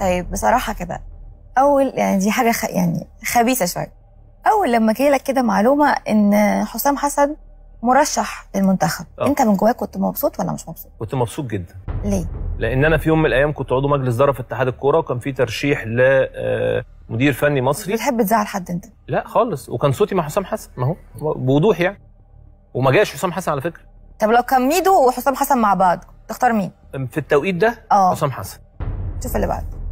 طيب بصراحه كده اول يعني دي حاجه خ... يعني خبيثه شويه اول لما جالك كده معلومه ان حسام حسن مرشح للمنتخب أوه. انت من جواك كنت مبسوط ولا مش مبسوط كنت مبسوط جدا ليه لان انا في يوم من الايام كنت عضو مجلس اداره في اتحاد الكوره وكان في ترشيح ل آه، مدير فني مصري بتحب تزعل حد انت لا خالص وكان صوتي مع حسام حسن ما هو بوضوح يعني وما جاش حسام حسن على فكره طب لو كان ميدو وحسام حسن مع بعض تختار مين في التوقيت ده أوه. حسام حسن شوف اللي بعده